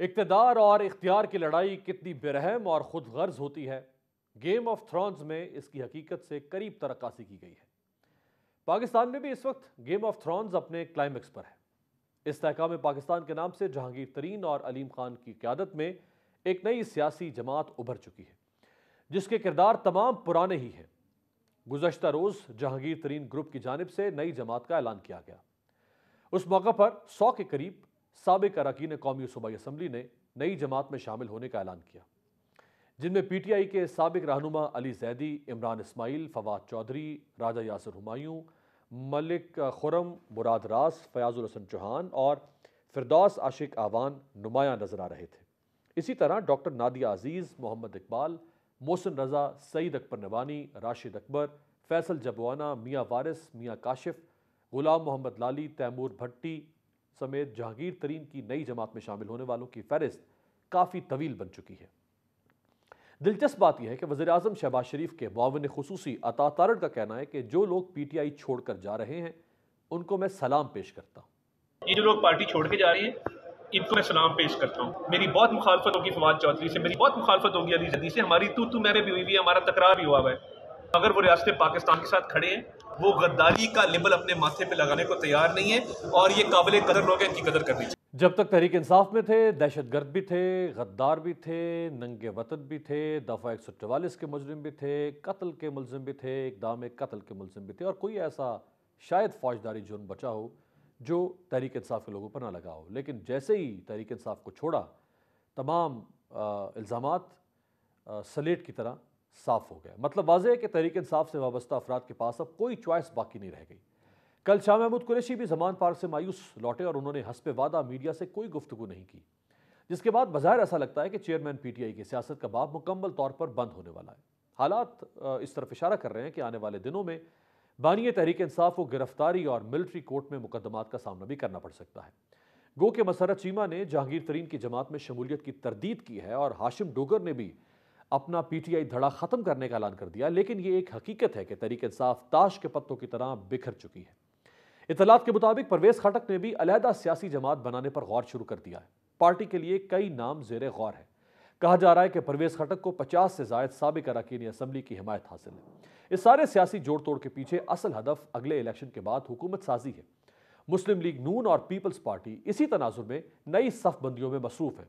इकतदार और इख्तियार की लड़ाई कितनी बेरहम और खुद गर्ज होती है गेम ऑफ थ्रॉन्स में इसकी हकीकत से करीब तरक्सी की गई है पाकिस्तान में भी इस वक्त गेम ऑफ थ्रॉन्स अपने क्लाइमैक्स पर है इस तहकाम में पाकिस्तान के नाम से जहांगीर तरीन और अलीम खान की क्यादत में एक नई सियासी जमात उभर चुकी है जिसके किरदार तमाम पुराने ही हैं गुजशत रोज़ जहांगीर तरीन ग्रुप की जानब से नई जमात का ऐलान किया गया उस मौके पर सौ के करीब सबक अरकान कौमी सूबाई असम्बली ने नई जमात में शामिल होने का ऐलान किया जिनमें पी टी आई के सबक रहनुमा अली जैदी इमरान इसमाइल फवाद चौधरी राजा यासर हमायूँ मलिक खुरम मुराद रास फयाजुल हसन चौहान और फिरदौस आशिक आवान नुमाया नजर आ रहे थे इसी तरह डॉक्टर नादिया अजीज़ मोहम्मद इकबाल मोहसिन रजा सईद अकबर नवानी राशिद अकबर फैसल जबवाना मियाँ वारिस मियाँ काशिफ गुलाम मोहम्मद लाली तैमूर भट्टी समेत जहांगीर तरीन की नई जमात में शामिल होने वालों की फहरिस्त काफ़ी तवील बन चुकी है दिलचस्प बात यह है कि वजे अजम शहबाज शरीफ के मावन खसूसी अता तारण का कहना है कि जो लोग पी टी आई छोड़ कर जा रहे हैं उनको मैं सलाम पेश करता हूँ ये जो लोग पार्टी छोड़ के जा रही है इनको मैं सलाम पेश करता हूँ मेरी बहुत मुखालफत होगी फवाद चौधरी से मेरी बहुत मुखालफत होगी अली जदी से हमारी तू तू मैंने भी हुई हुई है हमारा तकरार भी हुआ हुआ है मगर वो रियासत पाकिस्तान के साथ खड़े हैं वो गद्दारी का लेबल अपने माथे पे लगाने को तैयार नहीं है और ये काबिल कदर लोग हैं इनकी कदर करनी चाहिए जब तक तहरीक इंसाफ में थे दहशत गर्द भी थे गद्दार भी थे नंगे वतन भी थे दफ़ा एक सौ चवालीस के मुलजिम भी थे कत्ल के मुलम भी थे इकदाम कत्ल के मुलम भी थे और कोई ऐसा शायद फौजदारी जुर्म बचा हो जो तहरीक इंसाफ के लोगों पर ना लगा हो लेकिन जैसे ही तहरीक इंसाफ को छोड़ा तमाम इल्ज़ाम सलेट की तरह साफ हो गया मतलब वाजह है कि तहरीक इंसाफ से वाबस्ता अफराद के पास अब कोई चॉइस बाकी नहीं रह गई कल शाह महमूद कुरेशी भी जमान पार्क से मायूस लौटे और उन्होंने हंसपे वादा मीडिया से कोई गुफ्तु नहीं की जिसके बाद बाहर ऐसा लगता है कि चेयरमैन पी टी आई की सियासत का बाब मुकम्मल तौर पर बंद होने वाला है हालात इस तरफ इशारा कर रहे हैं कि आने वाले दिनों में बानिय तहरीक इंसाफ को गिरफ्तारी और मिलिट्री कोर्ट में मुकदमात का सामना भी करना पड़ सकता है गो के मसरत चीमा ने जहांगीर तरीन की जमात में शमूलियत की तरदीद की है और हाशिम डोगर ने भी अपना पीटीआई धड़ा खत्म करने का ऐलान कर दिया लेकिन ये एक हकीकत है कि तरीके इंसाफ ताश के पत्तों की तरह बिखर चुकी है इतलात के मुताबिक परवेज खटक ने भी अलहदा सियासी जमात बनाने पर गौर शुरू कर दिया है पार्टी के लिए कई नाम जेर गौर है कहा जा रहा है कि परवेज खटक को 50 से जायद सबक अरकान असम्बली की हिमायत हासिल है इस सारे सियासी जोड़ तोड़ के पीछे असल हदफ अगले इलेक्शन के बाद हुकूमत साजी है मुस्लिम लीग नून और पीपल्स पार्टी इसी तनाजुर में नई सफबंदियों में मसरूफ है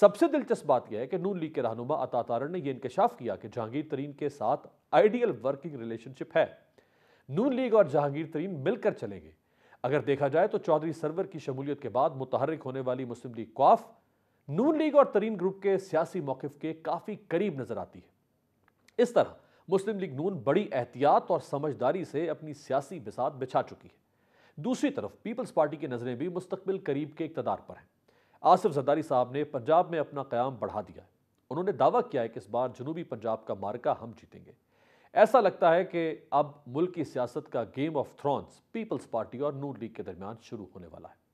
सबसे दिलचस्प बात यह है कि नून लीग के रहनुमा अता तारण ने यह इंकशाफ किया कि जहांगीर तरीन के साथ आइडियल वर्किंग रिलेशनशिप है नून लीग और जहांगीर तरीन मिलकर चलेंगे अगर देखा जाए तो चौधरी सरवर की शमूलियत के बाद मुतहरक होने वाली मुस्लिम लीग क्वाफ नून लीग और तरीन ग्रुप के सियासी मौकफ के काफी करीब नजर आती है इस तरह मुस्लिम लीग नून बड़ी एहतियात और समझदारी से अपनी सियासी बिसात बिछा चुकी है दूसरी तरफ पीपल्स पार्टी की नजरें भी मुस्तबिल करीब के इकतदार पर हैं आसिफ जदारी साहब ने पंजाब में अपना क्याम बढ़ा दिया है उन्होंने दावा किया है कि इस बार जनूबी पंजाब का मार्का हम जीतेंगे ऐसा लगता है कि अब मुल्क की सियासत का game of thrones Peoples Party और नूर लीग के दरमियान शुरू होने वाला है